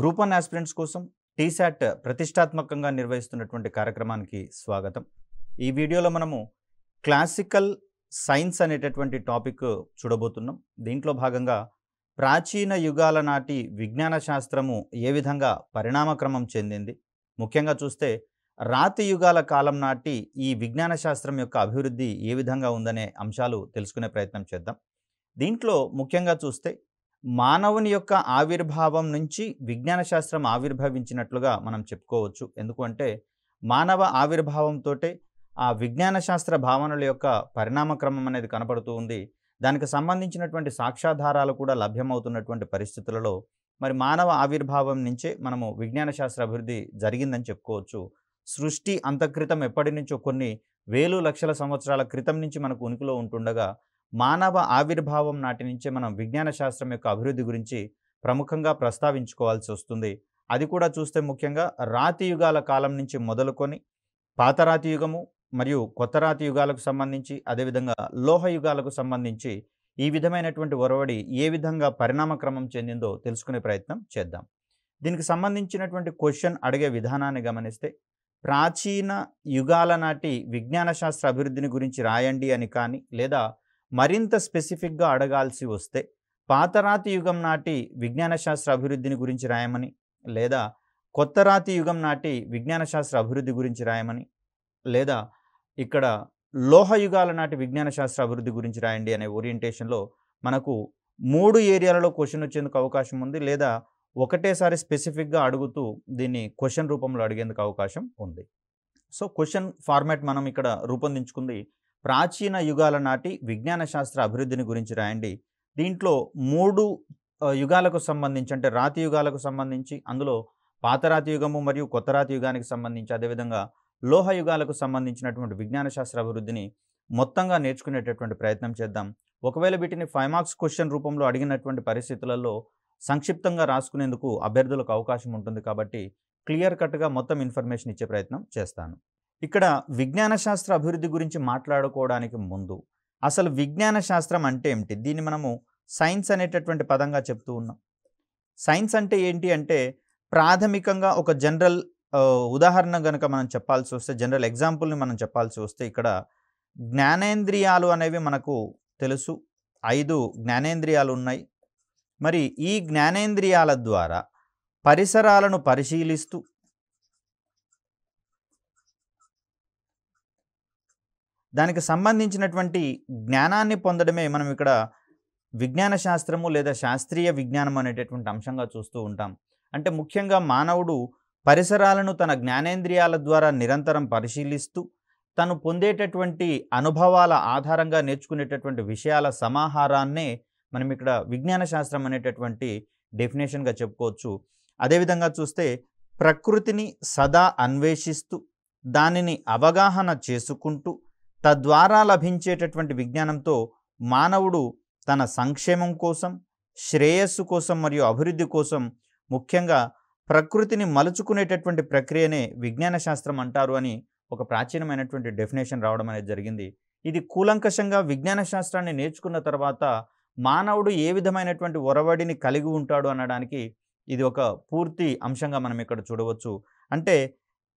group one aspirants కోసం టీశాట్ ప్రతిష్టాత్మకంగా నిర్వహిస్తున్నటువంటి కార్యక్రమానికి స్వాగతం ఈ వీడియోలో మనము క్లాసికల్ సైన్స్ అనేటటువంటి టాపిక్ చూడబోతున్నాం దీంట్లో భాగంగా ప్రాచీన యుగాల నాటి విజ్ఞాన శాస్త్రము ఏ విధంగా పరిణామక్రమం చెందింది ముఖ్యంగా చూస్తే రాతి యుగాల కాలం నాటి ఈ విజ్ఞాన శాస్త్రం యొక్క అభివృద్ధి ఏ విధంగా ఉందనే అంశాలు తెలుసుకునే ప్రయత్నం చేద్దాం దీంట్లో ముఖ్యంగా చూస్తే మానవుని యొక్క ఆవిర్భావం నుంచి విజ్ఞాన శాస్త్రం ఆవిర్భవించినట్లుగా మనం చెప్పుకోవచ్చు ఎందుకంటే మానవ ఆవిర్భావంతో ఆ విజ్ఞాన శాస్త్ర భావనల యొక్క పరిణామక్రమం అనేది కనపడుతూ ఉంది దానికి సంబంధించినటువంటి సాక్ష్యాధారాలు కూడా లభ్యమవుతున్నటువంటి పరిస్థితులలో మరి మానవ ఆవిర్భావం నుంచే మనము విజ్ఞాన శాస్త్ర అభివృద్ధి జరిగిందని చెప్పుకోవచ్చు సృష్టి అంతక్రితం ఎప్పటి నుంచో కొన్ని వేలు లక్షల సంవత్సరాల క్రితం నుంచి మనకు ఉనికిలో ఉంటుండగా మానవ ఆవిర్భావం నాటి నుంచే మనం విజ్ఞాన శాస్త్రం యొక్క అభివృద్ధి గురించి ప్రముఖంగా ప్రస్తావించుకోవాల్సి వస్తుంది అది కూడా చూస్తే ముఖ్యంగా రాతి యుగాల కాలం నుంచి మొదలుకొని పాత రాతి యుగము మరియు కొత్త రాతి యుగాలకు సంబంధించి అదేవిధంగా లోహ యుగాలకు సంబంధించి ఈ విధమైనటువంటి ఒరవడి ఏ విధంగా పరిణామక్రమం చెందిందో తెలుసుకునే ప్రయత్నం చేద్దాం దీనికి సంబంధించినటువంటి క్వశ్చన్ అడిగే విధానాన్ని గమనిస్తే ప్రాచీన యుగాల నాటి విజ్ఞాన శాస్త్ర అభివృద్ధిని గురించి రాయండి అని కానీ లేదా మరింత స్పెసిఫిక్గా అడగాల్సి వస్తే పాతరాతి యుగం నాటి విజ్ఞాన శాస్త్ర అభివృద్ధిని గురించి రాయమని లేదా కొత్త రాతి యుగం నాటి విజ్ఞాన శాస్త్ర అభివృద్ధి గురించి రాయమని లేదా ఇక్కడ లోహయుగాల నాటి విజ్ఞాన శాస్త్ర అభివృద్ధి గురించి రాయండి అనే ఓరియంటేషన్లో మనకు మూడు ఏరియాలలో క్వశ్చన్ వచ్చేందుకు అవకాశం ఉంది లేదా ఒకటేసారి స్పెసిఫిక్గా అడుగుతూ దీన్ని క్వశ్చన్ రూపంలో అడిగేందుకు అవకాశం ఉంది సో క్వశ్చన్ ఫార్మాట్ మనం ఇక్కడ రూపొందించుకుంది ప్రాచీన యుగాల నాటి విజ్ఞాన శాస్త్ర అభివృద్ధిని గురించి రాయండి దీంట్లో మూడు యుగాలకు సంబంధించి అంటే రాతి యుగాలకు సంబంధించి అందులో పాత రాతి యుగము మరియు కొత్త రాతి యుగానికి సంబంధించి అదేవిధంగా లోహ యుగాలకు సంబంధించినటువంటి విజ్ఞాన శాస్త్ర అభివృద్ధిని మొత్తంగా నేర్చుకునేటటువంటి ప్రయత్నం చేద్దాం ఒకవేళ వీటిని ఫైవ్ మార్క్స్ క్వశ్చన్ రూపంలో అడిగినటువంటి పరిస్థితులలో సంక్షిప్తంగా రాసుకునేందుకు అభ్యర్థులకు అవకాశం ఉంటుంది కాబట్టి క్లియర్ కట్గా మొత్తం ఇన్ఫర్మేషన్ ఇచ్చే ప్రయత్నం చేస్తాను ఇక్కడ విజ్ఞాన శాస్త్ర అభివృద్ధి గురించి మాట్లాడుకోవడానికి ముందు అసలు విజ్ఞాన శాస్త్రం అంటే ఏమిటి దీన్ని మనము సైన్స్ అనేటటువంటి పదంగా చెప్తూ ఉన్నాం సైన్స్ అంటే ఏంటి అంటే ప్రాథమికంగా ఒక జనరల్ ఉదాహరణ కనుక మనం చెప్పాల్సి వస్తే జనరల్ ఎగ్జాంపుల్ని మనం చెప్పాల్సి వస్తే ఇక్కడ జ్ఞానేంద్రియాలు అనేవి మనకు తెలుసు ఐదు జ్ఞానేంద్రియాలు ఉన్నాయి మరి ఈ జ్ఞానేంద్రియాల ద్వారా పరిసరాలను పరిశీలిస్తూ దానికి సంబంధించినటువంటి జ్ఞానాన్ని పొందడమే మనం ఇక్కడ విజ్ఞాన శాస్త్రము లేదా శాస్త్రీయ విజ్ఞానం అనేటటువంటి అంశంగా చూస్తూ ఉంటాం అంటే ముఖ్యంగా మానవుడు పరిసరాలను తన జ్ఞానేంద్రియాల ద్వారా నిరంతరం పరిశీలిస్తూ తను పొందేటటువంటి అనుభవాల ఆధారంగా నేర్చుకునేటటువంటి విషయాల సమాహారాన్నే మనం ఇక్కడ విజ్ఞాన శాస్త్రం అనేటటువంటి డెఫినేషన్గా చెప్పుకోవచ్చు అదేవిధంగా చూస్తే ప్రకృతిని సదా అన్వేషిస్తూ దానిని అవగాహన చేసుకుంటూ తద్వారా లభించేటటువంటి విజ్ఞానంతో మానవుడు తన సంక్షేమం కోసం శ్రేయస్సు కోసం మరియు అభివృద్ధి కోసం ముఖ్యంగా ప్రకృతిని మలుచుకునేటటువంటి ప్రక్రియనే విజ్ఞాన శాస్త్రం అంటారు అని ఒక ప్రాచీనమైనటువంటి డెఫినేషన్ రావడం అనేది జరిగింది ఇది కూలంకషంగా విజ్ఞాన శాస్త్రాన్ని నేర్చుకున్న తర్వాత మానవుడు ఏ విధమైనటువంటి ఒరవడిని కలిగి ఉంటాడు అనడానికి ఇది ఒక పూర్తి అంశంగా మనం ఇక్కడ చూడవచ్చు అంటే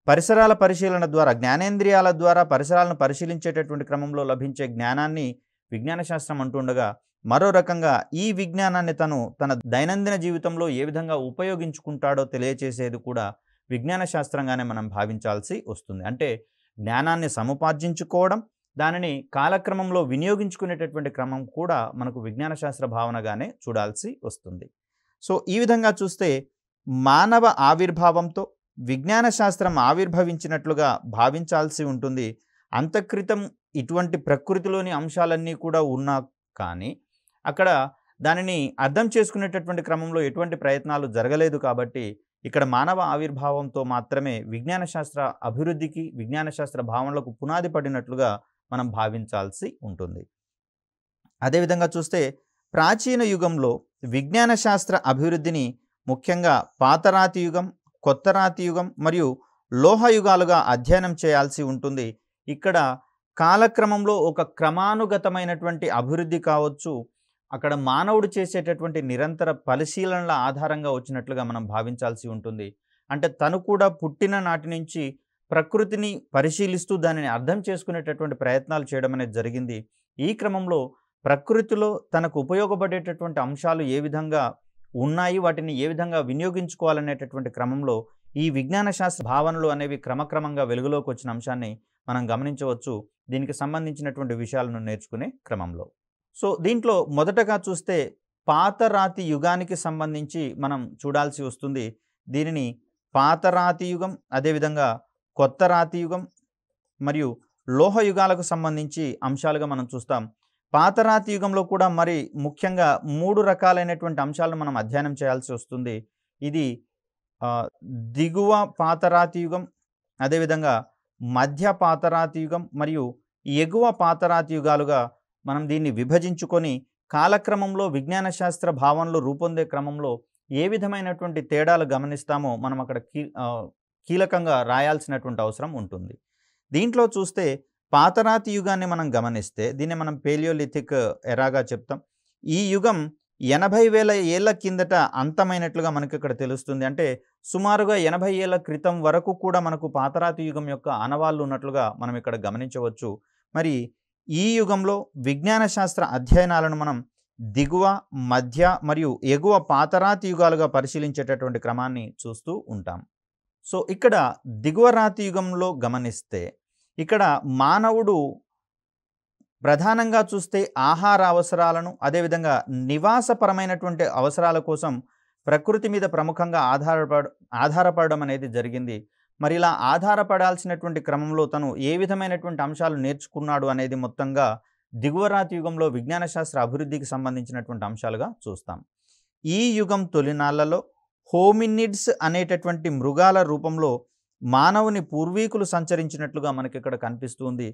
పరిసరాల పరిశీలన ద్వారా జ్ఞానేంద్రియాల ద్వారా పరిసరాలను పరిశీలించేటటువంటి క్రమంలో లభించే జ్ఞానాన్ని విజ్ఞాన శాస్త్రం అంటుండగా మరో రకంగా ఈ విజ్ఞానాన్ని తను తన దైనందిన జీవితంలో ఏ విధంగా ఉపయోగించుకుంటాడో తెలియచేసేది కూడా విజ్ఞాన శాస్త్రంగానే మనం భావించాల్సి వస్తుంది అంటే జ్ఞానాన్ని సముపార్జించుకోవడం దానిని కాలక్రమంలో వినియోగించుకునేటటువంటి క్రమం కూడా మనకు విజ్ఞాన శాస్త్ర భావనగానే చూడాల్సి వస్తుంది సో ఈ విధంగా చూస్తే మానవ ఆవిర్భావంతో విజ్ఞాన శాస్త్రం ఆవిర్భవించినట్లుగా భావించాల్సి ఉంటుంది అంతక్రితం ఇటువంటి ప్రకృతిలోని అంశాలన్నీ కూడా ఉన్నా కానీ అక్కడ దానిని అర్థం చేసుకునేటటువంటి క్రమంలో ఎటువంటి ప్రయత్నాలు జరగలేదు కాబట్టి ఇక్కడ మానవ ఆవిర్భావంతో మాత్రమే విజ్ఞాన శాస్త్ర అభివృద్ధికి విజ్ఞాన శాస్త్ర భావనలకు పునాది పడినట్లుగా మనం భావించాల్సి ఉంటుంది అదేవిధంగా చూస్తే ప్రాచీన యుగంలో విజ్ఞాన శాస్త్ర అభివృద్ధిని ముఖ్యంగా పాతరాతి యుగం కొత్త రాతి యుగం మరియు లోహయుగాలుగా అధ్యయనం చేయాల్సి ఉంటుంది ఇక్కడ కాలక్రమంలో ఒక క్రమానుగతమైనటువంటి అభివృద్ధి కావచ్చు అక్కడ మానవుడు చేసేటటువంటి నిరంతర పరిశీలనల ఆధారంగా వచ్చినట్లుగా మనం భావించాల్సి ఉంటుంది అంటే తను కూడా పుట్టిన నాటి నుంచి ప్రకృతిని పరిశీలిస్తూ దానిని అర్థం చేసుకునేటటువంటి ప్రయత్నాలు చేయడం అనేది జరిగింది ఈ క్రమంలో ప్రకృతిలో తనకు ఉపయోగపడేటటువంటి అంశాలు ఏ విధంగా ఉన్నాయి వాటిని ఏ విధంగా వినియోగించుకోవాలనేటటువంటి క్రమంలో ఈ విజ్ఞాన శాస్త్ర భావనలు అనేవి క్రమక్రమంగా వెలుగులోకి వచ్చిన అంశాన్ని మనం గమనించవచ్చు దీనికి సంబంధించినటువంటి విషయాలను నేర్చుకునే క్రమంలో సో దీంట్లో మొదటగా చూస్తే పాతరాతి యుగానికి సంబంధించి మనం చూడాల్సి వస్తుంది దీనిని పాతరాతి యుగం అదేవిధంగా కొత్త రాతి యుగం మరియు లోహ యుగాలకు సంబంధించి అంశాలుగా మనం చూస్తాం పాతరాతి యుగంలో కూడా మరి ముఖ్యంగా మూడు రకాలైనటువంటి అంశాలను మనం అధ్యయనం చేయాల్సి వస్తుంది ఇది దిగువ పాతరాతి యుగం అదేవిధంగా మధ్య పాతరాతి యుగం మరియు ఎగువ పాతరాతి యుగాలుగా మనం దీన్ని విభజించుకొని కాలక్రమంలో విజ్ఞాన శాస్త్ర భావనలు రూపొందే క్రమంలో ఏ విధమైనటువంటి తేడాలు గమనిస్తామో మనం అక్కడ కీ కీలకంగా రాయాల్సినటువంటి అవసరం ఉంటుంది దీంట్లో చూస్తే పాతరాతి యుగాన్ని మనం గమనిస్తే దీన్ని మనం పేలియోలిథిక్ ఎరాగా చెప్తాం ఈ యుగం ఎనభై వేల ఏళ్ల కిందట అంతమైనట్లుగా మనకి ఇక్కడ తెలుస్తుంది అంటే సుమారుగా ఎనభై ఏళ్ల క్రితం వరకు కూడా మనకు పాతరాతి యుగం యొక్క అనవాళ్ళు ఉన్నట్లుగా మనం ఇక్కడ గమనించవచ్చు మరి ఈ యుగంలో విజ్ఞాన శాస్త్ర అధ్యయనాలను మనం దిగువ మధ్య మరియు ఎగువ పాతరాతి యుగాలుగా పరిశీలించేటటువంటి క్రమాన్ని చూస్తూ ఉంటాం సో ఇక్కడ దిగువ రాతి యుగంలో గమనిస్తే ఇక్కడ మానవుడు ప్రధానంగా చూస్తే ఆహార అవసరాలను అదేవిధంగా నివాసపరమైనటువంటి అవసరాల కోసం ప్రకృతి మీద ప్రముఖంగా ఆధారపడ ఆధారపడడం అనేది జరిగింది మరి ఇలా ఆధారపడాల్సినటువంటి క్రమంలో తను ఏ విధమైనటువంటి అంశాలు నేర్చుకున్నాడు అనేది మొత్తంగా దిగువరాతి యుగంలో విజ్ఞాన శాస్త్ర అభివృద్ధికి సంబంధించినటువంటి అంశాలుగా చూస్తాం ఈ యుగం తొలినాళ్లలో హోమినిడ్స్ అనేటటువంటి మృగాల రూపంలో మానవుని పూర్వీకులు సంచరించినట్లుగా మనకి ఇక్కడ కనిపిస్తుంది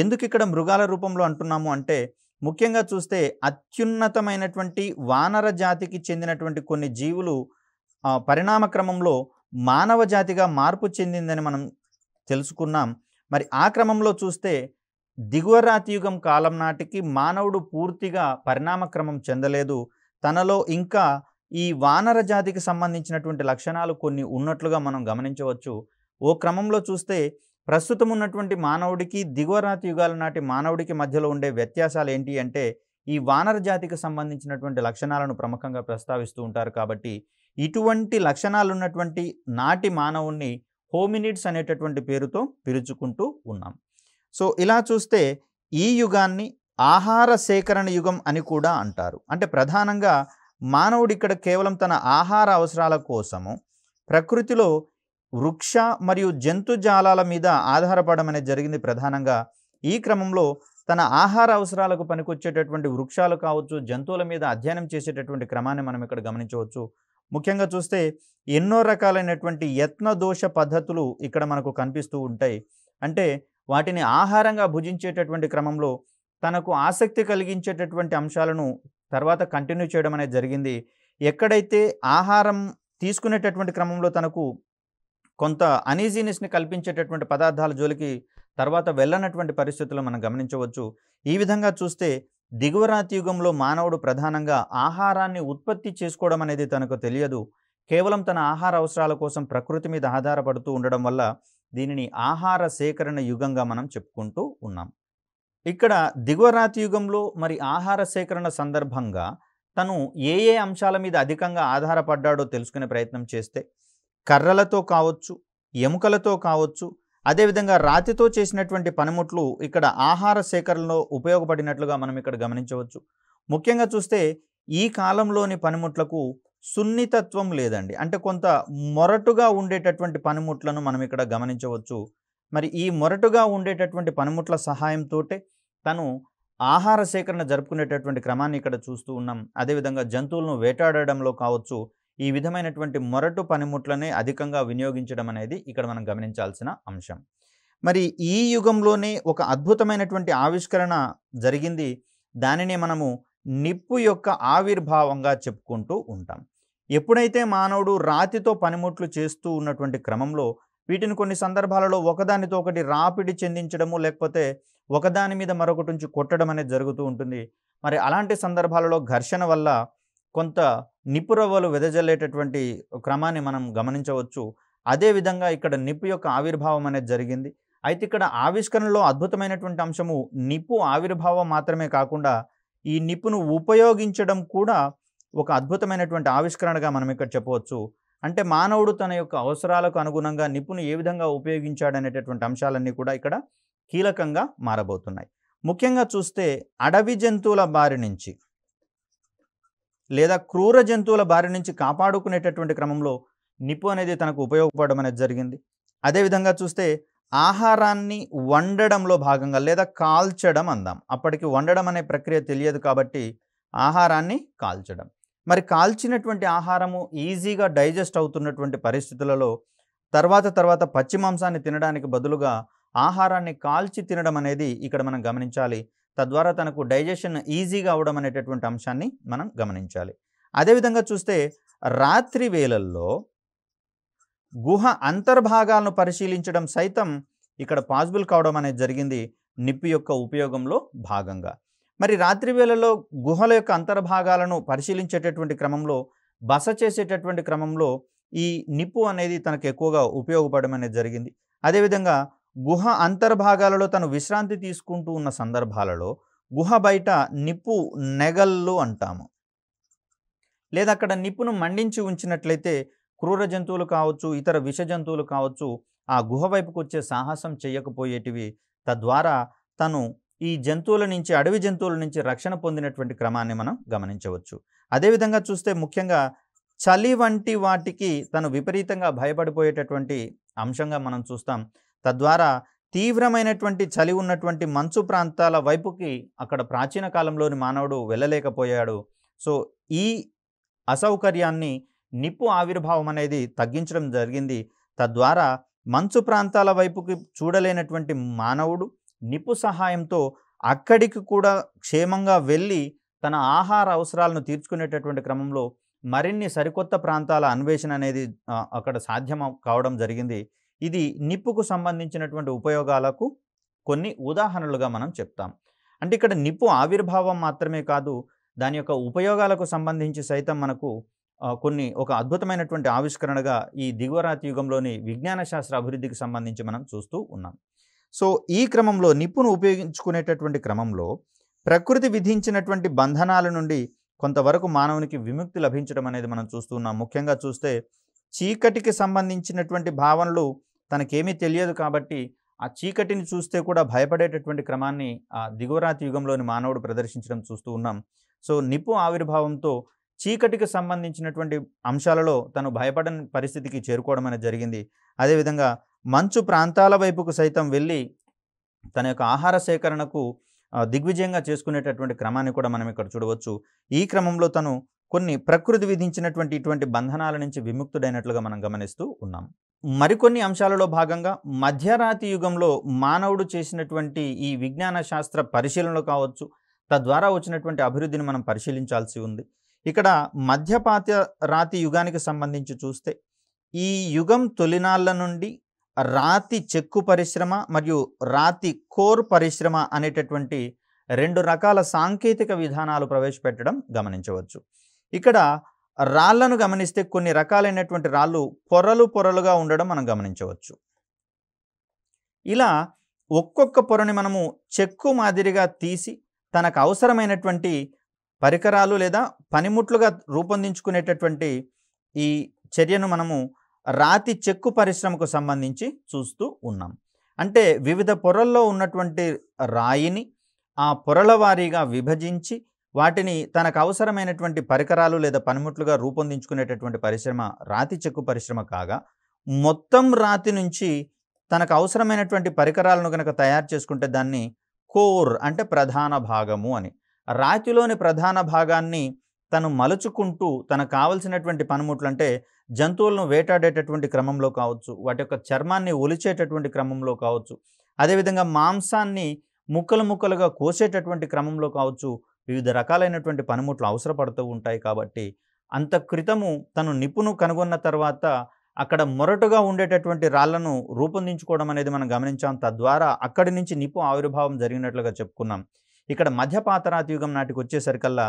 ఎందుకు ఇక్కడ మృగాల రూపంలో అంటున్నాము అంటే ముఖ్యంగా చూస్తే అత్యున్నతమైనటువంటి వానర జాతికి చెందినటువంటి కొన్ని జీవులు పరిణామ క్రమంలో మానవ జాతిగా మార్పు చెందిందని మనం తెలుసుకున్నాం మరి ఆ క్రమంలో చూస్తే దిగువ రాతియుగం కాలం నాటికి మానవుడు పూర్తిగా పరిణామక్రమం చెందలేదు తనలో ఇంకా ఈ వానర జాతికి సంబంధించినటువంటి లక్షణాలు కొన్ని ఉన్నట్లుగా మనం గమనించవచ్చు ఓ క్రమంలో చూస్తే ప్రస్తుతం ఉన్నటువంటి మానవుడికి రాతి యుగాల నాటి మానవుడికి మధ్యలో ఉండే వ్యత్యాసాలు ఏంటి అంటే ఈ వానర జాతికి సంబంధించినటువంటి లక్షణాలను ప్రముఖంగా ప్రస్తావిస్తూ ఉంటారు కాబట్టి ఇటువంటి లక్షణాలు ఉన్నటువంటి నాటి మానవుణ్ణి హోమినిడ్స్ అనేటటువంటి పేరుతో పిలుచుకుంటూ ఉన్నాం సో ఇలా చూస్తే ఈ యుగాన్ని ఆహార సేకరణ యుగం అని కూడా అంటారు అంటే ప్రధానంగా మానవుడు ఇక్కడ కేవలం తన ఆహార అవసరాల కోసము ప్రకృతిలో వృక్ష మరియు జంతుజాలాల మీద ఆధారపడడం అనేది జరిగింది ప్రధానంగా ఈ క్రమంలో తన ఆహార అవసరాలకు పనికొచ్చేటటువంటి వృక్షాలు కావచ్చు జంతువుల మీద అధ్యయనం చేసేటటువంటి క్రమాన్ని మనం ఇక్కడ గమనించవచ్చు ముఖ్యంగా చూస్తే ఎన్నో రకాలైనటువంటి యత్నదోష పద్ధతులు ఇక్కడ మనకు కనిపిస్తూ ఉంటాయి అంటే వాటిని ఆహారంగా భుజించేటటువంటి క్రమంలో తనకు ఆసక్తి కలిగించేటటువంటి అంశాలను తర్వాత కంటిన్యూ చేయడం అనేది జరిగింది ఎక్కడైతే ఆహారం తీసుకునేటటువంటి క్రమంలో తనకు కొంత అనీజీనెస్ని కల్పించేటటువంటి పదార్థాల జోలికి తర్వాత వెళ్ళనటువంటి పరిస్థితులు మనం గమనించవచ్చు ఈ విధంగా చూస్తే యుగంలో మానవుడు ప్రధానంగా ఆహారాన్ని ఉత్పత్తి చేసుకోవడం అనేది తనకు తెలియదు కేవలం తన ఆహార అవసరాల కోసం ప్రకృతి మీద ఆధారపడుతూ ఉండడం వల్ల దీనిని ఆహార సేకరణ యుగంగా మనం చెప్పుకుంటూ ఉన్నాం ఇక్కడ దిగువరాతి యుగంలో మరి ఆహార సేకరణ సందర్భంగా తను ఏ ఏ అంశాల మీద అధికంగా ఆధారపడ్డాడో తెలుసుకునే ప్రయత్నం చేస్తే కర్రలతో కావచ్చు ఎముకలతో కావచ్చు అదేవిధంగా రాతితో చేసినటువంటి పనిముట్లు ఇక్కడ ఆహార సేకరణలో ఉపయోగపడినట్లుగా మనం ఇక్కడ గమనించవచ్చు ముఖ్యంగా చూస్తే ఈ కాలంలోని పనిముట్లకు సున్నితత్వం లేదండి అంటే కొంత మొరటుగా ఉండేటటువంటి పనిముట్లను మనం ఇక్కడ గమనించవచ్చు మరి ఈ మొరటుగా ఉండేటటువంటి పనిముట్ల సహాయంతో తను ఆహార సేకరణ జరుపుకునేటటువంటి క్రమాన్ని ఇక్కడ చూస్తూ ఉన్నాం అదేవిధంగా జంతువులను వేటాడడంలో కావచ్చు ఈ విధమైనటువంటి మొరటు పనిముట్లనే అధికంగా వినియోగించడం అనేది ఇక్కడ మనం గమనించాల్సిన అంశం మరి ఈ యుగంలోనే ఒక అద్భుతమైనటువంటి ఆవిష్కరణ జరిగింది దానినే మనము నిప్పు యొక్క ఆవిర్భావంగా చెప్పుకుంటూ ఉంటాం ఎప్పుడైతే మానవుడు రాతితో పనిముట్లు చేస్తూ ఉన్నటువంటి క్రమంలో వీటిని కొన్ని సందర్భాలలో ఒకదానితో ఒకటి రాపిడి చెందించడము లేకపోతే ఒకదాని మీద మరొకటి నుంచి కొట్టడం అనేది జరుగుతూ ఉంటుంది మరి అలాంటి సందర్భాలలో ఘర్షణ వల్ల కొంత నిపురవ్వలు వెదజల్లేటటువంటి క్రమాన్ని మనం గమనించవచ్చు అదేవిధంగా ఇక్కడ నిప్పు యొక్క ఆవిర్భావం అనేది జరిగింది అయితే ఇక్కడ ఆవిష్కరణలో అద్భుతమైనటువంటి అంశము నిప్పు ఆవిర్భావం మాత్రమే కాకుండా ఈ నిప్పును ఉపయోగించడం కూడా ఒక అద్భుతమైనటువంటి ఆవిష్కరణగా మనం ఇక్కడ చెప్పవచ్చు అంటే మానవుడు తన యొక్క అవసరాలకు అనుగుణంగా నిపును ఏ విధంగా ఉపయోగించాడనేటటువంటి అంశాలన్నీ కూడా ఇక్కడ కీలకంగా మారబోతున్నాయి ముఖ్యంగా చూస్తే అడవి జంతువుల బారి నుంచి లేదా క్రూర జంతువుల బారి నుంచి కాపాడుకునేటటువంటి క్రమంలో నిప్పు అనేది తనకు ఉపయోగపడడం అనేది జరిగింది అదేవిధంగా చూస్తే ఆహారాన్ని వండడంలో భాగంగా లేదా కాల్చడం అందాం అప్పటికి వండడం అనే ప్రక్రియ తెలియదు కాబట్టి ఆహారాన్ని కాల్చడం మరి కాల్చినటువంటి ఆహారము ఈజీగా డైజెస్ట్ అవుతున్నటువంటి పరిస్థితులలో తర్వాత తర్వాత పచ్చి మాంసాన్ని తినడానికి బదులుగా ఆహారాన్ని కాల్చి తినడం అనేది ఇక్కడ మనం గమనించాలి తద్వారా తనకు డైజెషన్ ఈజీగా అవడం అనేటటువంటి అంశాన్ని మనం గమనించాలి అదేవిధంగా చూస్తే రాత్రి వేళల్లో గుహ అంతర్భాగాలను పరిశీలించడం సైతం ఇక్కడ పాసిబుల్ కావడం అనేది జరిగింది నిప్పు యొక్క ఉపయోగంలో భాగంగా మరి రాత్రి వేళల్లో గుహల యొక్క అంతర్భాగాలను పరిశీలించేటటువంటి క్రమంలో బస చేసేటటువంటి క్రమంలో ఈ నిప్పు అనేది తనకు ఎక్కువగా ఉపయోగపడడం అనేది జరిగింది అదేవిధంగా గుహ అంతర్భాగాలలో తను విశ్రాంతి తీసుకుంటూ ఉన్న సందర్భాలలో గుహ బయట నిప్పు నెగళ్ళు అంటాము లేదా అక్కడ నిప్పును మండించి ఉంచినట్లయితే క్రూర జంతువులు కావచ్చు ఇతర విష జంతువులు కావచ్చు ఆ గుహ వైపుకు వచ్చే సాహసం చేయకపోయేటివి తద్వారా తను ఈ జంతువుల నుంచి అడవి జంతువుల నుంచి రక్షణ పొందినటువంటి క్రమాన్ని మనం గమనించవచ్చు అదేవిధంగా చూస్తే ముఖ్యంగా చలి వంటి వాటికి తను విపరీతంగా భయపడిపోయేటటువంటి అంశంగా మనం చూస్తాం తద్వారా తీవ్రమైనటువంటి చలి ఉన్నటువంటి మంచు ప్రాంతాల వైపుకి అక్కడ ప్రాచీన కాలంలోని మానవుడు వెళ్ళలేకపోయాడు సో ఈ అసౌకర్యాన్ని నిప్పు ఆవిర్భావం అనేది తగ్గించడం జరిగింది తద్వారా మంచు ప్రాంతాల వైపుకి చూడలేనటువంటి మానవుడు నిప్పు సహాయంతో అక్కడికి కూడా క్షేమంగా వెళ్ళి తన ఆహార అవసరాలను తీర్చుకునేటటువంటి క్రమంలో మరిన్ని సరికొత్త ప్రాంతాల అన్వేషణ అనేది అక్కడ సాధ్యం కావడం జరిగింది ఇది నిప్పుకు సంబంధించినటువంటి ఉపయోగాలకు కొన్ని ఉదాహరణలుగా మనం చెప్తాం అంటే ఇక్కడ నిప్పు ఆవిర్భావం మాత్రమే కాదు దాని యొక్క ఉపయోగాలకు సంబంధించి సైతం మనకు కొన్ని ఒక అద్భుతమైనటువంటి ఆవిష్కరణగా ఈ దిగువరాతి యుగంలోని విజ్ఞాన శాస్త్ర అభివృద్ధికి సంబంధించి మనం చూస్తూ ఉన్నాం సో ఈ క్రమంలో నిప్పును ఉపయోగించుకునేటటువంటి క్రమంలో ప్రకృతి విధించినటువంటి బంధనాల నుండి కొంతవరకు మానవునికి విముక్తి లభించడం అనేది మనం చూస్తున్నాం ముఖ్యంగా చూస్తే చీకటికి సంబంధించినటువంటి భావనలు తనకేమీ తెలియదు కాబట్టి ఆ చీకటిని చూస్తే కూడా భయపడేటటువంటి క్రమాన్ని ఆ దిగువరాతి యుగంలోని మానవుడు ప్రదర్శించడం చూస్తూ ఉన్నాం సో నిపు ఆవిర్భావంతో చీకటికి సంబంధించినటువంటి అంశాలలో తను భయపడని పరిస్థితికి చేరుకోవడం అనేది జరిగింది అదేవిధంగా మంచు ప్రాంతాల వైపుకు సైతం వెళ్ళి తన యొక్క ఆహార సేకరణకు దిగ్విజయంగా చేసుకునేటటువంటి క్రమాన్ని కూడా మనం ఇక్కడ చూడవచ్చు ఈ క్రమంలో తను కొన్ని ప్రకృతి విధించినటువంటి ఇటువంటి బంధనాల నుంచి విముక్తుడైనట్లుగా మనం గమనిస్తూ ఉన్నాం మరికొన్ని అంశాలలో భాగంగా మధ్యరాతి యుగంలో మానవుడు చేసినటువంటి ఈ విజ్ఞాన శాస్త్ర పరిశీలనలు కావచ్చు తద్వారా వచ్చినటువంటి అభివృద్ధిని మనం పరిశీలించాల్సి ఉంది ఇక్కడ మధ్యపాత రాతి యుగానికి సంబంధించి చూస్తే ఈ యుగం తొలినాళ్ళ నుండి రాతి చెక్కు పరిశ్రమ మరియు రాతి కోర్ పరిశ్రమ అనేటటువంటి రెండు రకాల సాంకేతిక విధానాలు ప్రవేశపెట్టడం గమనించవచ్చు ఇక్కడ రాళ్లను గమనిస్తే కొన్ని రకాలైనటువంటి రాళ్ళు పొరలు పొరలుగా ఉండడం మనం గమనించవచ్చు ఇలా ఒక్కొక్క పొరని మనము చెక్కు మాదిరిగా తీసి తనకు అవసరమైనటువంటి పరికరాలు లేదా పనిముట్లుగా రూపొందించుకునేటటువంటి ఈ చర్యను మనము రాతి చెక్కు పరిశ్రమకు సంబంధించి చూస్తూ ఉన్నాం అంటే వివిధ పొరల్లో ఉన్నటువంటి రాయిని ఆ పొరల వారీగా విభజించి వాటిని తనకు అవసరమైనటువంటి పరికరాలు లేదా పనిముట్లుగా రూపొందించుకునేటటువంటి పరిశ్రమ రాతి చెక్కు పరిశ్రమ కాగా మొత్తం రాతి నుంచి తనకు అవసరమైనటువంటి పరికరాలను కనుక తయారు చేసుకుంటే దాన్ని కోర్ అంటే ప్రధాన భాగము అని రాతిలోని ప్రధాన భాగాన్ని తను మలుచుకుంటూ తనకు కావలసినటువంటి పనిముట్లు అంటే జంతువులను వేటాడేటటువంటి క్రమంలో కావచ్చు వాటి యొక్క చర్మాన్ని ఒలిచేటటువంటి క్రమంలో కావచ్చు అదేవిధంగా మాంసాన్ని ముక్కలు ముక్కలుగా కోసేటటువంటి క్రమంలో కావచ్చు వివిధ రకాలైనటువంటి పనిముట్లు అవసరపడుతూ ఉంటాయి కాబట్టి అంత క్రితము తను నిపును కనుగొన్న తర్వాత అక్కడ మొరటుగా ఉండేటటువంటి రాళ్లను రూపొందించుకోవడం అనేది మనం గమనించాం తద్వారా అక్కడి నుంచి నిపు ఆవిర్భావం జరిగినట్లుగా చెప్పుకున్నాం ఇక్కడ మధ్య పాతరాతయుగం నాటికి వచ్చేసరికల్లా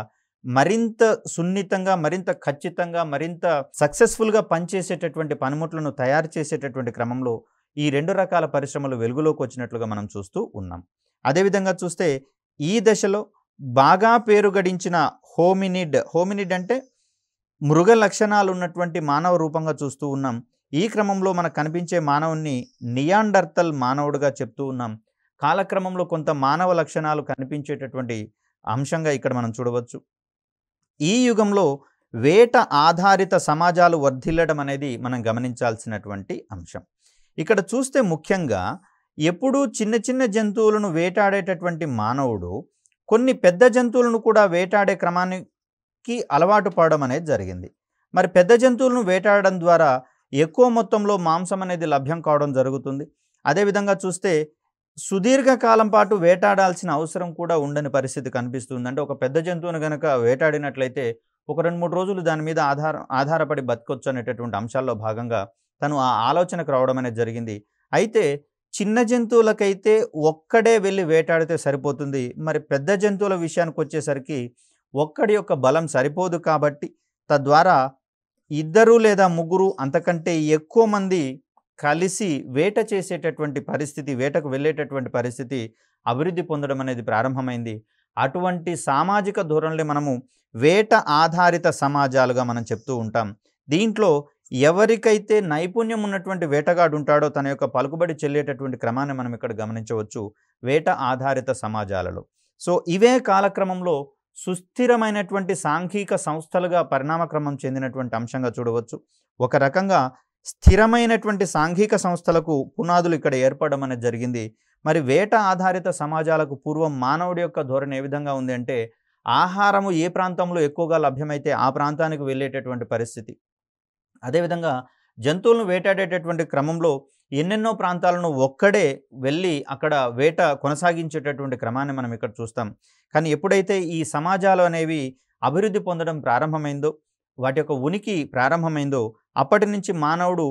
మరింత సున్నితంగా మరింత ఖచ్చితంగా మరింత సక్సెస్ఫుల్గా పనిచేసేటటువంటి పనిముట్లను తయారు చేసేటటువంటి క్రమంలో ఈ రెండు రకాల పరిశ్రమలు వెలుగులోకి వచ్చినట్లుగా మనం చూస్తూ ఉన్నాం అదేవిధంగా చూస్తే ఈ దశలో బాగా పేరు గడించిన హోమినిడ్ హోమినిడ్ అంటే మృగ లక్షణాలు ఉన్నటువంటి మానవ రూపంగా చూస్తూ ఉన్నాం ఈ క్రమంలో మనకు కనిపించే మానవుణ్ణి నియాండర్తల్ మానవుడుగా చెప్తూ ఉన్నాం కాలక్రమంలో కొంత మానవ లక్షణాలు కనిపించేటటువంటి అంశంగా ఇక్కడ మనం చూడవచ్చు ఈ యుగంలో వేట ఆధారిత సమాజాలు వర్ధిల్లడం అనేది మనం గమనించాల్సినటువంటి అంశం ఇక్కడ చూస్తే ముఖ్యంగా ఎప్పుడూ చిన్న చిన్న జంతువులను వేటాడేటటువంటి మానవుడు కొన్ని పెద్ద జంతువులను కూడా వేటాడే క్రమానికి అలవాటు పడడం అనేది జరిగింది మరి పెద్ద జంతువులను వేటాడడం ద్వారా ఎక్కువ మొత్తంలో మాంసం అనేది లభ్యం కావడం జరుగుతుంది అదేవిధంగా చూస్తే సుదీర్ఘకాలం పాటు వేటాడాల్సిన అవసరం కూడా ఉండని పరిస్థితి కనిపిస్తుంది అంటే ఒక పెద్ద జంతువును కనుక వేటాడినట్లయితే ఒక రెండు మూడు రోజులు దాని మీద ఆధార ఆధారపడి బతకొచ్చు అనేటటువంటి అంశాల్లో భాగంగా తను ఆ ఆలోచనకు రావడం అనేది జరిగింది అయితే చిన్న జంతువులకైతే ఒక్కడే వెళ్ళి వేటాడితే సరిపోతుంది మరి పెద్ద జంతువుల విషయానికి వచ్చేసరికి ఒక్కడి యొక్క బలం సరిపోదు కాబట్టి తద్వారా ఇద్దరు లేదా ముగ్గురు అంతకంటే ఎక్కువ మంది కలిసి వేట చేసేటటువంటి పరిస్థితి వేటకు వెళ్ళేటటువంటి పరిస్థితి అభివృద్ధి పొందడం అనేది ప్రారంభమైంది అటువంటి సామాజిక ధోరణిని మనము వేట ఆధారిత సమాజాలుగా మనం చెప్తూ ఉంటాం దీంట్లో ఎవరికైతే నైపుణ్యం ఉన్నటువంటి వేటగాడు ఉంటాడో తన యొక్క పలుకుబడి చెల్లేటటువంటి క్రమాన్ని మనం ఇక్కడ గమనించవచ్చు వేట ఆధారిత సమాజాలలో సో ఇవే కాలక్రమంలో సుస్థిరమైనటువంటి సాంఘిక సంస్థలుగా పరిణామక్రమం చెందినటువంటి అంశంగా చూడవచ్చు ఒక రకంగా స్థిరమైనటువంటి సాంఘిక సంస్థలకు పునాదులు ఇక్కడ ఏర్పడడం అనేది జరిగింది మరి వేట ఆధారిత సమాజాలకు పూర్వం మానవుడి యొక్క ధోరణి ఏ విధంగా ఉంది అంటే ఆహారము ఏ ప్రాంతంలో ఎక్కువగా లభ్యమైతే ఆ ప్రాంతానికి వెళ్ళేటటువంటి పరిస్థితి అదేవిధంగా జంతువులను వేటాడేటటువంటి క్రమంలో ఎన్నెన్నో ప్రాంతాలను ఒక్కడే వెళ్ళి అక్కడ వేట కొనసాగించేటటువంటి క్రమాన్ని మనం ఇక్కడ చూస్తాం కానీ ఎప్పుడైతే ఈ సమాజాలు అనేవి అభివృద్ధి పొందడం ప్రారంభమైందో వాటి యొక్క ఉనికి ప్రారంభమైందో అప్పటి నుంచి మానవుడు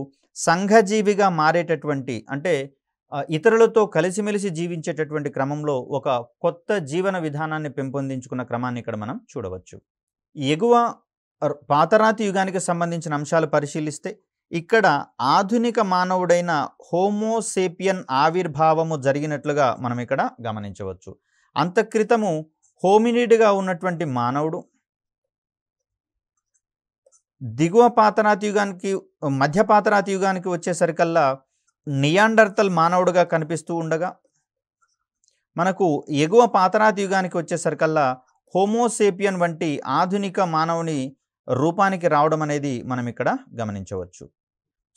సంఘజీవిగా మారేటటువంటి అంటే ఇతరులతో కలిసిమెలిసి జీవించేటటువంటి క్రమంలో ఒక కొత్త జీవన విధానాన్ని పెంపొందించుకున్న క్రమాన్ని ఇక్కడ మనం చూడవచ్చు ఎగువ పాతరాతి యుగానికి సంబంధించిన అంశాలు పరిశీలిస్తే ఇక్కడ ఆధునిక మానవుడైన హోమోసేపియన్ ఆవిర్భావము జరిగినట్లుగా మనం ఇక్కడ గమనించవచ్చు అంతక్రితము హోమినిడ్గా ఉన్నటువంటి మానవుడు దిగువ పాతరాతి యుగానికి మధ్య పాతరాతి యుగానికి వచ్చేసరికల్లా నియాండర్తల్ మానవుడుగా కనిపిస్తూ ఉండగా మనకు ఎగువ పాతరాతి యుగానికి వచ్చేసరికల్లా హోమోసేపియన్ వంటి ఆధునిక మానవుని రూపానికి రావడం అనేది మనం ఇక్కడ గమనించవచ్చు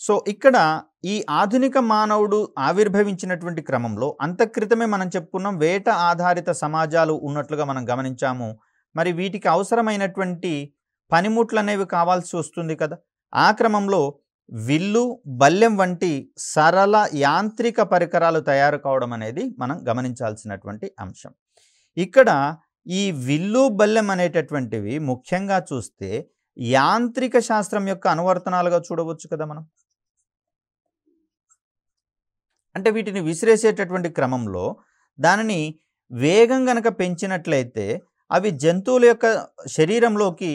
సో ఇక్కడ ఈ ఆధునిక మానవుడు ఆవిర్భవించినటువంటి క్రమంలో అంతక్రితమే మనం చెప్పుకున్నాం వేట ఆధారిత సమాజాలు ఉన్నట్లుగా మనం గమనించాము మరి వీటికి అవసరమైనటువంటి పనిముట్లు అనేవి కావాల్సి వస్తుంది కదా ఆ క్రమంలో విల్లు బల్లెం వంటి సరళ యాంత్రిక పరికరాలు తయారు కావడం అనేది మనం గమనించాల్సినటువంటి అంశం ఇక్కడ ఈ విల్లు బల్లెం అనేటటువంటివి ముఖ్యంగా చూస్తే యాంత్రిక శాస్త్రం యొక్క అనువర్తనాలుగా చూడవచ్చు కదా మనం అంటే వీటిని విసిరేసేటటువంటి క్రమంలో దానిని వేగం గనక పెంచినట్లయితే అవి జంతువుల యొక్క శరీరంలోకి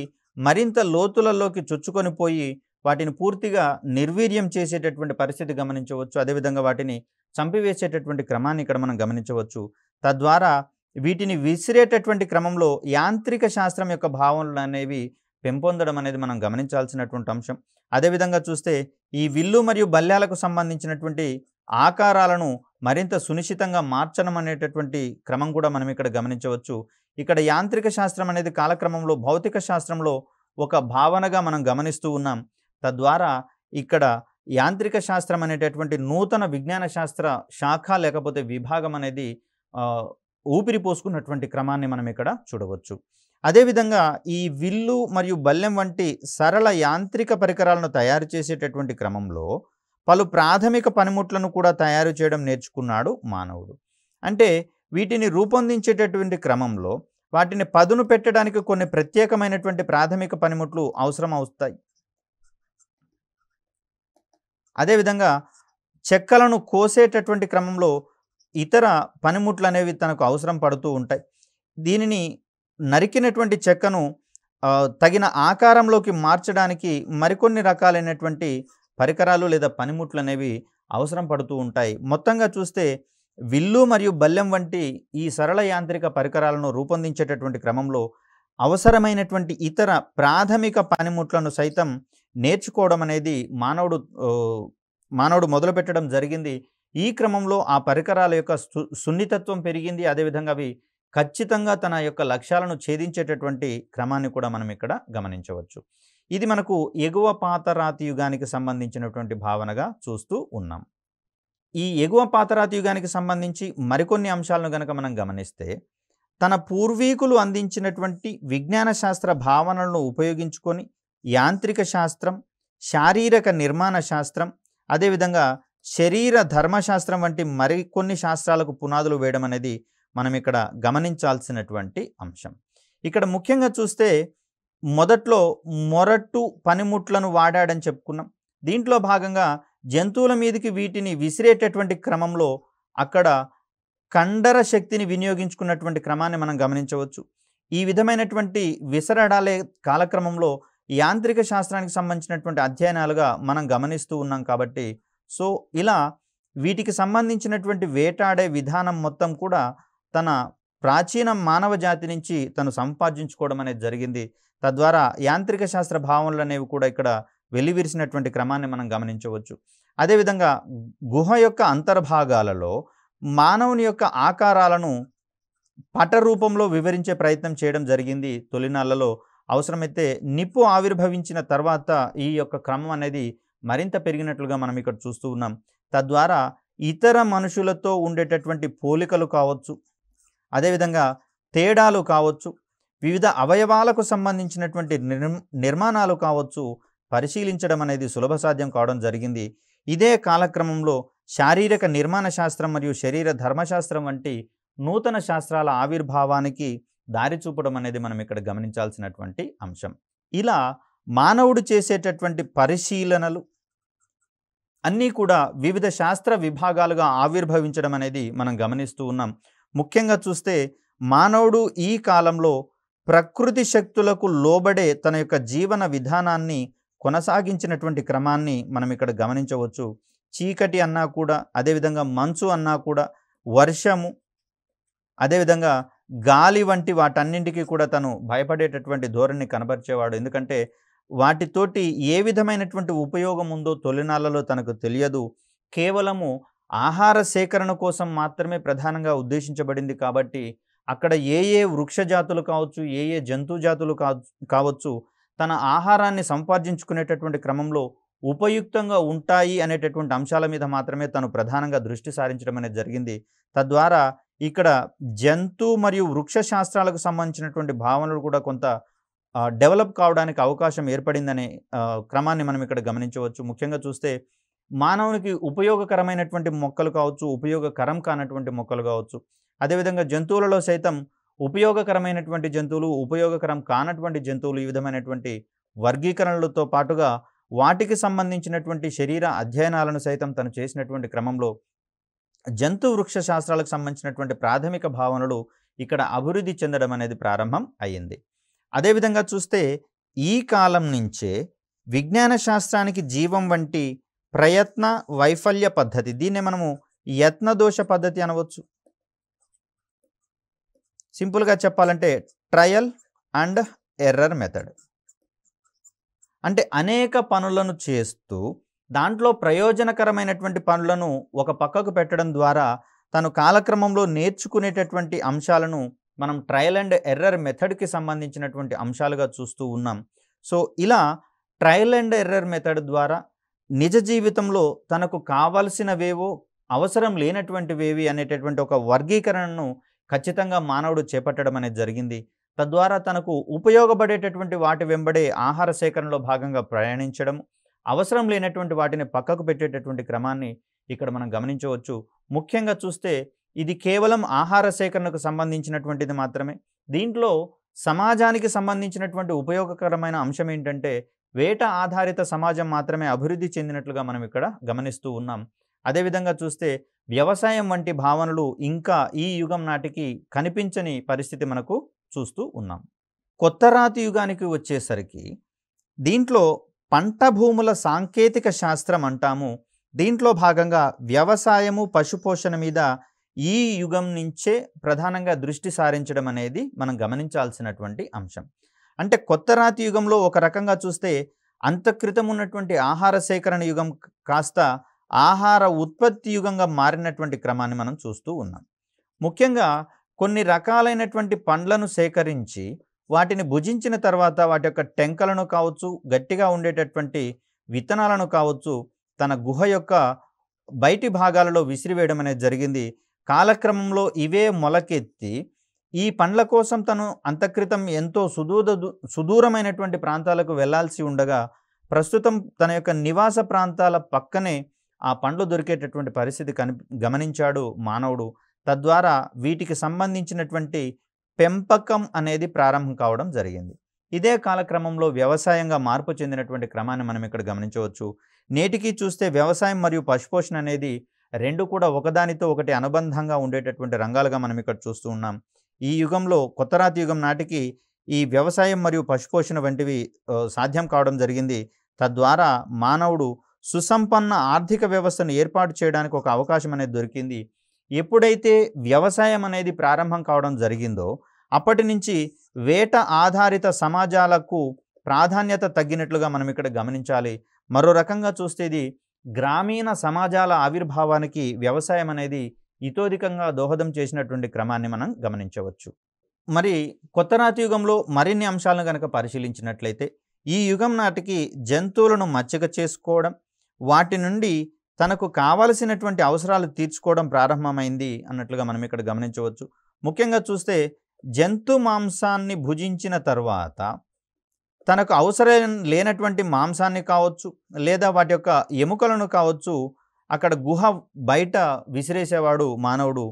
మరింత లోతులలోకి చొచ్చుకొని పోయి వాటిని పూర్తిగా నిర్వీర్యం చేసేటటువంటి పరిస్థితి గమనించవచ్చు అదేవిధంగా వాటిని చంపివేసేటటువంటి క్రమాన్ని ఇక్కడ మనం గమనించవచ్చు తద్వారా వీటిని విసిరేటటువంటి క్రమంలో యాంత్రిక శాస్త్రం యొక్క భావనలు అనేవి పెంపొందడం అనేది మనం గమనించాల్సినటువంటి అంశం అదేవిధంగా చూస్తే ఈ విల్లు మరియు బల్యాలకు సంబంధించినటువంటి ఆకారాలను మరింత సునిశ్చితంగా మార్చడం అనేటటువంటి క్రమం కూడా మనం ఇక్కడ గమనించవచ్చు ఇక్కడ యాంత్రిక శాస్త్రం అనేది కాలక్రమంలో భౌతిక శాస్త్రంలో ఒక భావనగా మనం గమనిస్తూ ఉన్నాం తద్వారా ఇక్కడ యాంత్రిక శాస్త్రం అనేటటువంటి నూతన విజ్ఞాన శాస్త్ర శాఖ లేకపోతే విభాగం అనేది ఊపిరి పోసుకున్నటువంటి క్రమాన్ని మనం ఇక్కడ చూడవచ్చు అదేవిధంగా ఈ విల్లు మరియు బల్లెం వంటి సరళ యాంత్రిక పరికరాలను తయారు చేసేటటువంటి క్రమంలో పలు ప్రాథమిక పనిముట్లను కూడా తయారు చేయడం నేర్చుకున్నాడు మానవుడు అంటే వీటిని రూపొందించేటటువంటి క్రమంలో వాటిని పదును పెట్టడానికి కొన్ని ప్రత్యేకమైనటువంటి ప్రాథమిక పనిముట్లు అవసరం అవుతాయి అదేవిధంగా చెక్కలను కోసేటటువంటి క్రమంలో ఇతర పనిముట్లు అనేవి తనకు అవసరం పడుతూ ఉంటాయి దీనిని నరికినటువంటి చెక్కను తగిన ఆకారంలోకి మార్చడానికి మరికొన్ని రకాలైనటువంటి పరికరాలు లేదా పనిముట్లు అనేవి అవసరం పడుతూ ఉంటాయి మొత్తంగా చూస్తే విల్లు మరియు బల్లెం వంటి ఈ సరళ యాంత్రిక పరికరాలను రూపొందించేటటువంటి క్రమంలో అవసరమైనటువంటి ఇతర ప్రాథమిక పనిముట్లను సైతం నేర్చుకోవడం అనేది మానవుడు మానవుడు మొదలుపెట్టడం జరిగింది ఈ క్రమంలో ఆ పరికరాల యొక్క సున్నితత్వం పెరిగింది అదేవిధంగా అవి ఖచ్చితంగా తన యొక్క లక్ష్యాలను ఛేదించేటటువంటి క్రమాన్ని కూడా మనం ఇక్కడ గమనించవచ్చు ఇది మనకు ఎగువ పాతరాతి యుగానికి సంబంధించినటువంటి భావనగా చూస్తూ ఉన్నాం ఈ ఎగువ పాతరాతి యుగానికి సంబంధించి మరికొన్ని అంశాలను గనక మనం గమనిస్తే తన పూర్వీకులు అందించినటువంటి విజ్ఞాన శాస్త్ర భావనలను ఉపయోగించుకొని యాంత్రిక శాస్త్రం శారీరక నిర్మాణ శాస్త్రం అదేవిధంగా శరీర ధర్మశాస్త్రం వంటి మరికొన్ని శాస్త్రాలకు పునాదులు వేయడం అనేది మనం ఇక్కడ గమనించాల్సినటువంటి అంశం ఇక్కడ ముఖ్యంగా చూస్తే మొదట్లో మొరట్టు పనిముట్లను వాడాడని చెప్పుకున్నాం దీంట్లో భాగంగా జంతువుల మీదకి వీటిని విసిరేటటువంటి క్రమంలో అక్కడ కండర శక్తిని వినియోగించుకున్నటువంటి క్రమాన్ని మనం గమనించవచ్చు ఈ విధమైనటువంటి విసరడాలే కాలక్రమంలో యాంత్రిక శాస్త్రానికి సంబంధించినటువంటి అధ్యయనాలుగా మనం గమనిస్తూ ఉన్నాం కాబట్టి సో ఇలా వీటికి సంబంధించినటువంటి వేటాడే విధానం మొత్తం కూడా తన ప్రాచీన మానవ జాతి నుంచి తను సంపాదించుకోవడం అనేది జరిగింది తద్వారా యాంత్రిక శాస్త్ర భావనలు అనేవి కూడా ఇక్కడ వెలివిరిసినటువంటి క్రమాన్ని మనం గమనించవచ్చు అదేవిధంగా గుహ యొక్క అంతర్భాగాలలో మానవుని యొక్క ఆకారాలను పట రూపంలో వివరించే ప్రయత్నం చేయడం జరిగింది తొలినాళ్లలో అవసరమైతే నిప్పు ఆవిర్భవించిన తర్వాత ఈ యొక్క క్రమం అనేది మరింత పెరిగినట్లుగా మనం ఇక్కడ చూస్తూ ఉన్నాం తద్వారా ఇతర మనుషులతో ఉండేటటువంటి పోలికలు కావచ్చు అదేవిధంగా తేడాలు కావచ్చు వివిధ అవయవాలకు సంబంధించినటువంటి నిర్మాణాలు కావచ్చు పరిశీలించడం అనేది సులభ సాధ్యం కావడం జరిగింది ఇదే కాలక్రమంలో శారీరక నిర్మాణ శాస్త్రం మరియు శరీర ధర్మశాస్త్రం వంటి నూతన శాస్త్రాల ఆవిర్భావానికి దారి చూపడం అనేది మనం ఇక్కడ గమనించాల్సినటువంటి అంశం ఇలా మానవుడు చేసేటటువంటి పరిశీలనలు అన్నీ కూడా వివిధ శాస్త్ర విభాగాలుగా ఆవిర్భవించడం అనేది మనం గమనిస్తూ ఉన్నాం ముఖ్యంగా చూస్తే మానవుడు ఈ కాలంలో ప్రకృతి శక్తులకు లోబడే తన యొక్క జీవన విధానాన్ని కొనసాగించినటువంటి క్రమాన్ని మనం ఇక్కడ గమనించవచ్చు చీకటి అన్నా కూడా అదేవిధంగా మంచు అన్నా కూడా వర్షము అదేవిధంగా గాలి వంటి వాటన్నింటికీ కూడా తను భయపడేటటువంటి ధోరణి కనబరిచేవాడు ఎందుకంటే వాటితోటి ఏ విధమైనటువంటి ఉపయోగం ఉందో తొలినాళ్ళలో తనకు తెలియదు కేవలము ఆహార సేకరణ కోసం మాత్రమే ప్రధానంగా ఉద్దేశించబడింది కాబట్టి అక్కడ ఏ ఏ వృక్ష జాతులు కావచ్చు ఏ ఏ జంతు జాతులు కావచ్చు తన ఆహారాన్ని సంపాదించుకునేటటువంటి క్రమంలో ఉపయుక్తంగా ఉంటాయి అనేటటువంటి అంశాల మీద మాత్రమే తను ప్రధానంగా దృష్టి సారించడం అనేది జరిగింది తద్వారా ఇక్కడ జంతు మరియు వృక్ష శాస్త్రాలకు సంబంధించినటువంటి భావనలు కూడా కొంత డెవలప్ కావడానికి అవకాశం ఏర్పడిందనే క్రమాన్ని మనం ఇక్కడ గమనించవచ్చు ముఖ్యంగా చూస్తే మానవునికి ఉపయోగకరమైనటువంటి మొక్కలు కావచ్చు ఉపయోగకరం కానటువంటి మొక్కలు కావచ్చు అదేవిధంగా జంతువులలో సైతం ఉపయోగకరమైనటువంటి జంతువులు ఉపయోగకరం కానటువంటి జంతువులు ఈ విధమైనటువంటి వర్గీకరణలతో పాటుగా వాటికి సంబంధించినటువంటి శరీర అధ్యయనాలను సైతం తను చేసినటువంటి క్రమంలో జంతు వృక్ష శాస్త్రాలకు సంబంధించినటువంటి ప్రాథమిక భావనలు ఇక్కడ అభివృద్ధి చెందడం అనేది ప్రారంభం అయ్యింది అదేవిధంగా చూస్తే ఈ కాలం నుంచే విజ్ఞాన శాస్త్రానికి జీవం వంటి ప్రయత్న వైఫల్య పద్ధతి దీన్నే మనము యత్న దోష పద్ధతి అనవచ్చు సింపుల్గా చెప్పాలంటే ట్రయల్ అండ్ ఎర్రర్ మెథడ్ అంటే అనేక పనులను చేస్తూ దాంట్లో ప్రయోజనకరమైనటువంటి పనులను ఒక పక్కకు పెట్టడం ద్వారా తను కాలక్రమంలో నేర్చుకునేటటువంటి అంశాలను మనం ట్రయల్ అండ్ ఎర్రర్ మెథడ్కి సంబంధించినటువంటి అంశాలుగా చూస్తూ ఉన్నాం సో ఇలా ట్రయల్ అండ్ ఎర్రర్ మెథడ్ ద్వారా నిజ జీవితంలో తనకు కావలసినవేవో అవసరం లేనటువంటివేవి అనేటటువంటి ఒక వర్గీకరణను ఖచ్చితంగా మానవుడు చేపట్టడం అనేది జరిగింది తద్వారా తనకు ఉపయోగపడేటటువంటి వాటి వెంబడే ఆహార సేకరణలో భాగంగా ప్రయాణించడం అవసరం లేనటువంటి వాటిని పక్కకు పెట్టేటటువంటి క్రమాన్ని ఇక్కడ మనం గమనించవచ్చు ముఖ్యంగా చూస్తే ఇది కేవలం ఆహార సేకరణకు సంబంధించినటువంటిది మాత్రమే దీంట్లో సమాజానికి సంబంధించినటువంటి ఉపయోగకరమైన అంశం ఏంటంటే వేట ఆధారిత సమాజం మాత్రమే అభివృద్ధి చెందినట్లుగా మనం ఇక్కడ గమనిస్తూ ఉన్నాం అదేవిధంగా చూస్తే వ్యవసాయం వంటి భావనలు ఇంకా ఈ యుగం నాటికి కనిపించని పరిస్థితి మనకు చూస్తూ ఉన్నాం కొత్త రాతి యుగానికి వచ్చేసరికి దీంట్లో పంట భూముల సాంకేతిక శాస్త్రం అంటాము దీంట్లో భాగంగా వ్యవసాయము పశుపోషణ మీద ఈ యుగం నుంచే ప్రధానంగా దృష్టి సారించడం అనేది మనం గమనించాల్సినటువంటి అంశం అంటే కొత్త రాతి యుగంలో ఒక రకంగా చూస్తే అంతక్రితం ఉన్నటువంటి ఆహార సేకరణ యుగం కాస్త ఆహార ఉత్పత్తి యుగంగా మారినటువంటి క్రమాన్ని మనం చూస్తూ ఉన్నాం ముఖ్యంగా కొన్ని రకాలైనటువంటి పండ్లను సేకరించి వాటిని భుజించిన తర్వాత వాటి యొక్క టెంకలను కావచ్చు గట్టిగా ఉండేటటువంటి విత్తనాలను కావచ్చు తన గుహ యొక్క బయటి భాగాలలో విసిరివేయడం అనేది జరిగింది కాలక్రమంలో ఇవే మొలకెత్తి ఈ పండ్ల కోసం తను అంతక్రితం ఎంతో సుదూర సుదూరమైనటువంటి ప్రాంతాలకు వెళ్లాల్సి ఉండగా ప్రస్తుతం తన యొక్క నివాస ప్రాంతాల పక్కనే ఆ పండ్లు దొరికేటటువంటి పరిస్థితి కని గమనించాడు మానవుడు తద్వారా వీటికి సంబంధించినటువంటి పెంపకం అనేది ప్రారంభం కావడం జరిగింది ఇదే కాలక్రమంలో వ్యవసాయంగా మార్పు చెందినటువంటి క్రమాన్ని మనం ఇక్కడ గమనించవచ్చు నేటికి చూస్తే వ్యవసాయం మరియు పశుపోషణ అనేది రెండు కూడా ఒకదానితో ఒకటి అనుబంధంగా ఉండేటటువంటి రంగాలుగా మనం ఇక్కడ చూస్తూ ఉన్నాం ఈ యుగంలో కొత్తరాతి యుగం నాటికి ఈ వ్యవసాయం మరియు పశుపోషణ వంటివి సాధ్యం కావడం జరిగింది తద్వారా మానవుడు సుసంపన్న ఆర్థిక వ్యవస్థను ఏర్పాటు చేయడానికి ఒక అవకాశం అనేది దొరికింది ఎప్పుడైతే వ్యవసాయం అనేది ప్రారంభం కావడం జరిగిందో అప్పటి నుంచి వేట ఆధారిత సమాజాలకు ప్రాధాన్యత తగ్గినట్లుగా మనం ఇక్కడ గమనించాలి మరో రకంగా చూస్తే ఇది గ్రామీణ సమాజాల ఆవిర్భావానికి వ్యవసాయం అనేది ఇతోధికంగా దోహదం చేసినటువంటి క్రమాన్ని మనం గమనించవచ్చు మరి కొత్త రాతియుగంలో మరిన్ని అంశాలను కనుక పరిశీలించినట్లయితే ఈ యుగం నాటికి జంతువులను మచ్చిక చేసుకోవడం వాటి నుండి తనకు కావలసినటువంటి అవసరాలు తీర్చుకోవడం ప్రారంభమైంది అన్నట్లుగా మనం ఇక్కడ గమనించవచ్చు ముఖ్యంగా చూస్తే జంతు మాంసాన్ని భుజించిన తర్వాత తనకు అవసరం లేనటువంటి మాంసాన్ని కావచ్చు లేదా వాటి యొక్క ఎముకలను కావచ్చు అక్కడ గుహ బయట విసిరేసేవాడు మానవుడు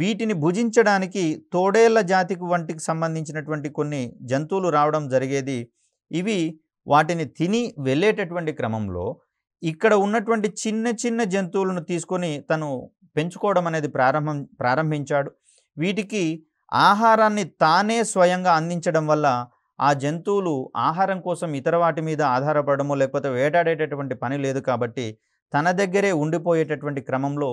వీటిని భుజించడానికి తోడేళ్ల జాతికి వంటికి సంబంధించినటువంటి కొన్ని జంతువులు రావడం జరిగేది ఇవి వాటిని తిని వెళ్ళేటటువంటి క్రమంలో ఇక్కడ ఉన్నటువంటి చిన్న చిన్న జంతువులను తీసుకొని తను పెంచుకోవడం అనేది ప్రారంభం ప్రారంభించాడు వీటికి ఆహారాన్ని తానే స్వయంగా అందించడం వల్ల ఆ జంతువులు ఆహారం కోసం ఇతర వాటి మీద ఆధారపడము లేకపోతే వేటాడేటటువంటి పని లేదు కాబట్టి తన దగ్గరే ఉండిపోయేటటువంటి క్రమంలో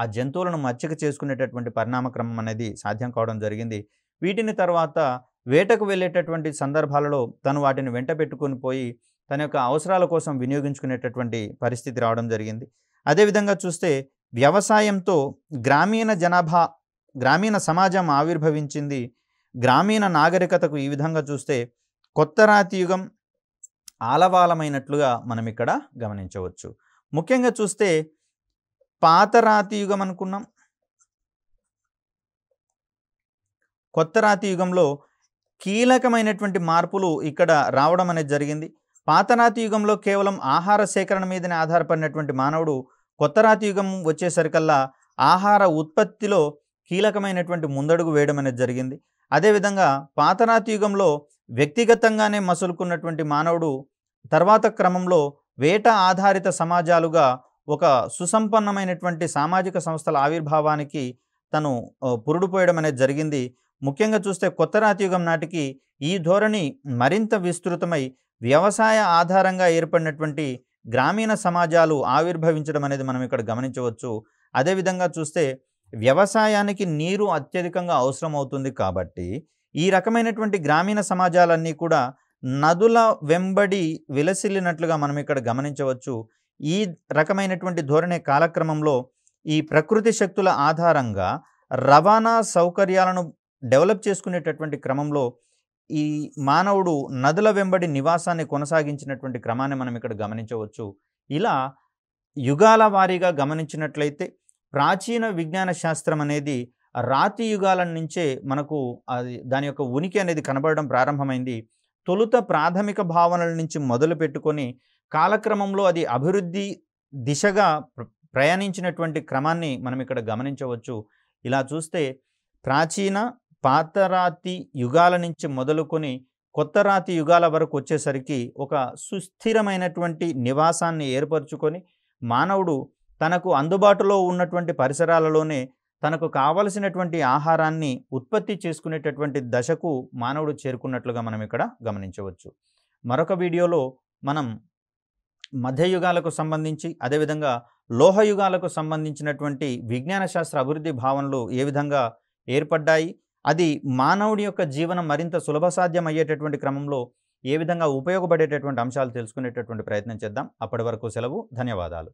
ఆ జంతువులను మచ్చక చేసుకునేటటువంటి పరిణామక్రమం అనేది సాధ్యం కావడం జరిగింది వీటిని తర్వాత వేటకు వెళ్ళేటటువంటి సందర్భాలలో తను వాటిని వెంట పెట్టుకొని పోయి తన యొక్క అవసరాల కోసం వినియోగించుకునేటటువంటి పరిస్థితి రావడం జరిగింది అదేవిధంగా చూస్తే వ్యవసాయంతో గ్రామీణ జనాభా గ్రామీణ సమాజం ఆవిర్భవించింది గ్రామీణ నాగరికతకు ఈ విధంగా చూస్తే కొత్త రాతియుగం ఆలవాలమైనట్లుగా మనం ఇక్కడ గమనించవచ్చు ముఖ్యంగా చూస్తే పాత రాతి యుగం అనుకున్నాం కొత్త రాతి యుగంలో కీలకమైనటువంటి మార్పులు ఇక్కడ రావడం అనేది జరిగింది పాత రాతి యుగంలో కేవలం ఆహార సేకరణ మీదనే ఆధారపడినటువంటి మానవుడు కొత్త రాతి యుగం వచ్చేసరికల్లా ఆహార ఉత్పత్తిలో కీలకమైనటువంటి ముందడుగు వేయడం అనేది జరిగింది అదేవిధంగా పాతరాతి యుగంలో వ్యక్తిగతంగానే మసులుకున్నటువంటి మానవుడు తర్వాత క్రమంలో వేట ఆధారిత సమాజాలుగా ఒక సుసంపన్నమైనటువంటి సామాజిక సంస్థల ఆవిర్భావానికి తను పురుడుపోయడం అనేది జరిగింది ముఖ్యంగా చూస్తే కొత్త రాతియుగం నాటికి ఈ ధోరణి మరింత విస్తృతమై వ్యవసాయ ఆధారంగా ఏర్పడినటువంటి గ్రామీణ సమాజాలు ఆవిర్భవించడం అనేది మనం ఇక్కడ గమనించవచ్చు అదేవిధంగా చూస్తే వ్యవసాయానికి నీరు అత్యధికంగా అవసరం అవుతుంది కాబట్టి ఈ రకమైనటువంటి గ్రామీణ సమాజాలన్నీ కూడా నదుల వెంబడి విలసిల్లినట్లుగా మనం ఇక్కడ గమనించవచ్చు ఈ రకమైనటువంటి ధోరణి కాలక్రమంలో ఈ ప్రకృతి శక్తుల ఆధారంగా రవాణా సౌకర్యాలను డెవలప్ చేసుకునేటటువంటి క్రమంలో ఈ మానవుడు నదుల వెంబడి నివాసాన్ని కొనసాగించినటువంటి క్రమాన్ని మనం ఇక్కడ గమనించవచ్చు ఇలా యుగాల వారీగా గమనించినట్లయితే ప్రాచీన విజ్ఞాన శాస్త్రం అనేది రాతి యుగాల నుంచే మనకు అది దాని యొక్క ఉనికి అనేది కనబడడం ప్రారంభమైంది తొలుత ప్రాథమిక భావనల నుంచి మొదలు పెట్టుకొని కాలక్రమంలో అది అభివృద్ధి దిశగా ప్రయాణించినటువంటి క్రమాన్ని మనం ఇక్కడ గమనించవచ్చు ఇలా చూస్తే ప్రాచీన పాతరాతి యుగాల నుంచి మొదలుకొని కొత్త రాతి యుగాల వరకు వచ్చేసరికి ఒక సుస్థిరమైనటువంటి నివాసాన్ని ఏర్పరచుకొని మానవుడు తనకు అందుబాటులో ఉన్నటువంటి పరిసరాలలోనే తనకు కావలసినటువంటి ఆహారాన్ని ఉత్పత్తి చేసుకునేటటువంటి దశకు మానవుడు చేరుకున్నట్లుగా మనం ఇక్కడ గమనించవచ్చు మరొక వీడియోలో మనం మధ్యయుగాలకు సంబంధించి అదేవిధంగా లోహయుగాలకు సంబంధించినటువంటి విజ్ఞాన శాస్త్ర అభివృద్ధి భావనలు ఏ విధంగా ఏర్పడ్డాయి అది మానవుడి యొక్క జీవనం మరింత సులభ సాధ్యమయ్యేటటువంటి క్రమంలో ఏ విధంగా ఉపయోగపడేటటువంటి అంశాలు తెలుసుకునేటటువంటి ప్రయత్నం చేద్దాం అప్పటి వరకు సెలవు ధన్యవాదాలు